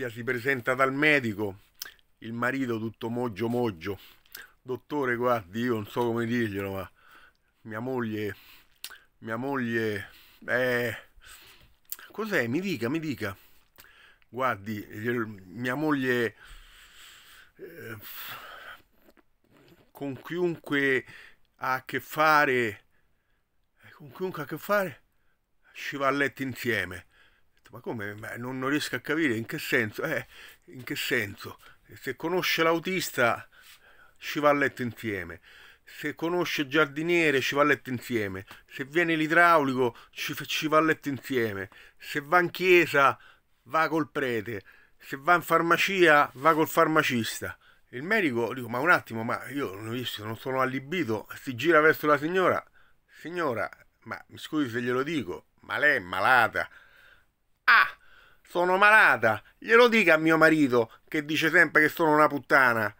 coppia si presenta dal medico, il marito tutto moggio moggio, dottore guardi io non so come dirglielo ma mia moglie, mia moglie, eh, cos'è? Mi dica, mi dica, guardi mia moglie eh, con chiunque ha a che fare, eh, con chiunque ha a che fare, ci va a letto insieme detto, ma come? Ma non, non, riesco a capire in che senso? Eh, in che senso? Se conosce l'autista ci va a letto insieme, se conosce il giardiniere ci va a letto insieme, se viene l'idraulico ci, ci va a letto insieme, se va in chiesa va col prete, se va in farmacia va col farmacista. Il medico, dico, ma un attimo, ma io non sono allibito, si gira verso la signora, signora, ma mi scusi se glielo dico, ma lei è malata. Sono malata. Glielo dica a mio marito che dice sempre che sono una puttana.